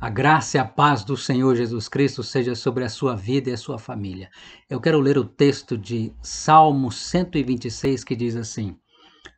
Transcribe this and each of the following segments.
A graça e a paz do Senhor Jesus Cristo seja sobre a sua vida e a sua família. Eu quero ler o texto de Salmo 126 que diz assim: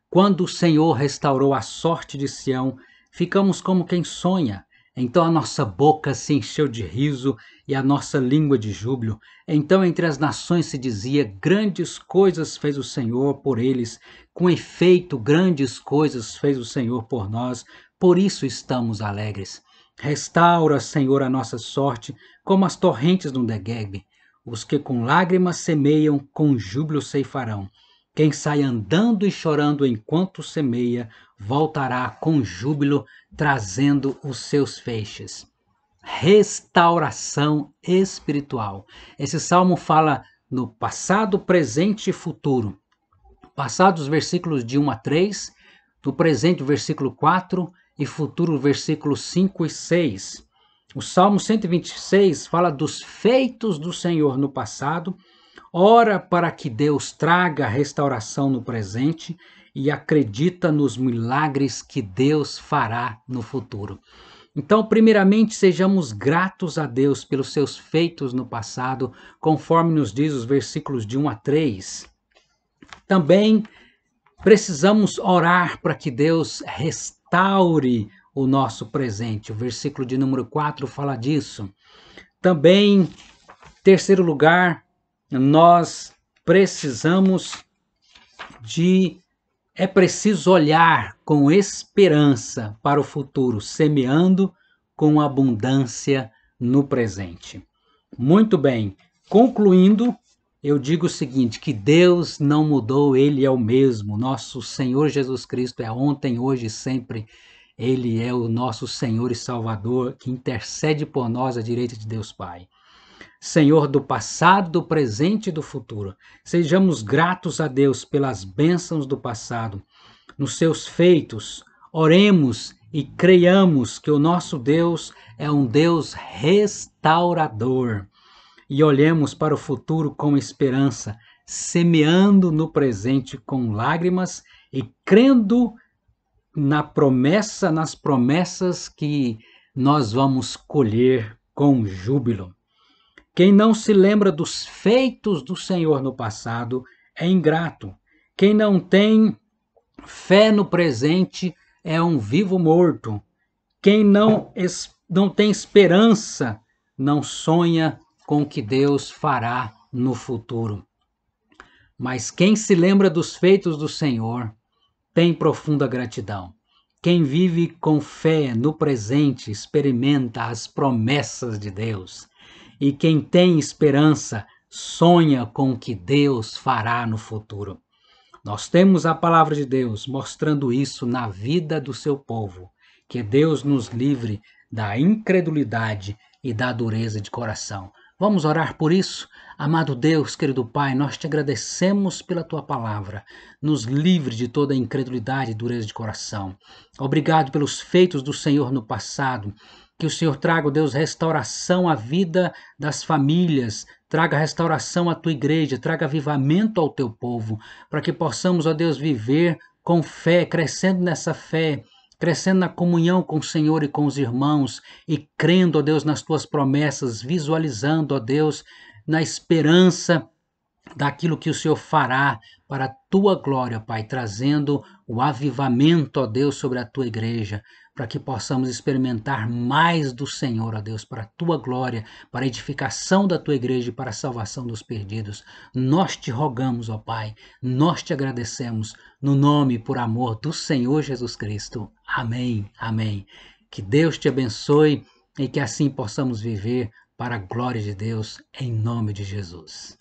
Quando o Senhor restaurou a sorte de Sião, ficamos como quem sonha. Então a nossa boca se encheu de riso e a nossa língua de júbilo. Então entre as nações se dizia: Grandes coisas fez o Senhor por eles. Com efeito, grandes coisas fez o Senhor por nós. Por isso estamos alegres. Restaura, Senhor, a nossa sorte, como as torrentes do Negueb. Os que com lágrimas semeiam, com júbilo ceifarão. Quem sai andando e chorando enquanto semeia, voltará com júbilo, trazendo os seus feixes. Restauração espiritual. Esse salmo fala no passado, presente e futuro. Passados os versículos de 1 a 3, do presente, versículo 4, e futuro, versículos 5 e 6. O Salmo 126 fala dos feitos do Senhor no passado, ora para que Deus traga restauração no presente e acredita nos milagres que Deus fará no futuro. Então, primeiramente, sejamos gratos a Deus pelos seus feitos no passado, conforme nos diz os versículos de 1 a 3. Também precisamos orar para que Deus restaure restaure o nosso presente. O versículo de número 4 fala disso. Também, terceiro lugar, nós precisamos de é preciso olhar com esperança para o futuro, semeando com abundância no presente. Muito bem, concluindo, eu digo o seguinte, que Deus não mudou, ele é o mesmo. Nosso Senhor Jesus Cristo é ontem, hoje e sempre. Ele é o nosso Senhor e Salvador que intercede por nós à direita de Deus Pai. Senhor do passado, do presente e do futuro. Sejamos gratos a Deus pelas bênçãos do passado, nos seus feitos. Oremos e creiamos que o nosso Deus é um Deus restaurador e olhemos para o futuro com esperança, semeando no presente com lágrimas e crendo na promessa, nas promessas que nós vamos colher com júbilo. Quem não se lembra dos feitos do Senhor no passado é ingrato. Quem não tem fé no presente é um vivo morto. Quem não, não tem esperança não sonha com o que Deus fará no futuro. Mas quem se lembra dos feitos do Senhor tem profunda gratidão. Quem vive com fé no presente experimenta as promessas de Deus. E quem tem esperança sonha com o que Deus fará no futuro. Nós temos a palavra de Deus mostrando isso na vida do seu povo. Que Deus nos livre da incredulidade e da dureza de coração. Vamos orar por isso? Amado Deus, querido Pai, nós te agradecemos pela tua palavra. Nos livre de toda incredulidade e dureza de coração. Obrigado pelos feitos do Senhor no passado. Que o Senhor traga, Deus, restauração à vida das famílias, traga restauração à tua igreja, traga avivamento ao teu povo, para que possamos, ó Deus, viver com fé, crescendo nessa fé, crescendo na comunhão com o Senhor e com os irmãos e crendo, ó Deus, nas tuas promessas, visualizando, ó Deus, na esperança daquilo que o Senhor fará para a tua glória, Pai, trazendo o avivamento, ó Deus, sobre a tua igreja, para que possamos experimentar mais do Senhor, ó Deus, para a tua glória, para a edificação da tua igreja e para a salvação dos perdidos. Nós te rogamos, ó Pai, nós te agradecemos, no nome e por amor do Senhor Jesus Cristo. Amém, amém. Que Deus te abençoe e que assim possamos viver para a glória de Deus, em nome de Jesus.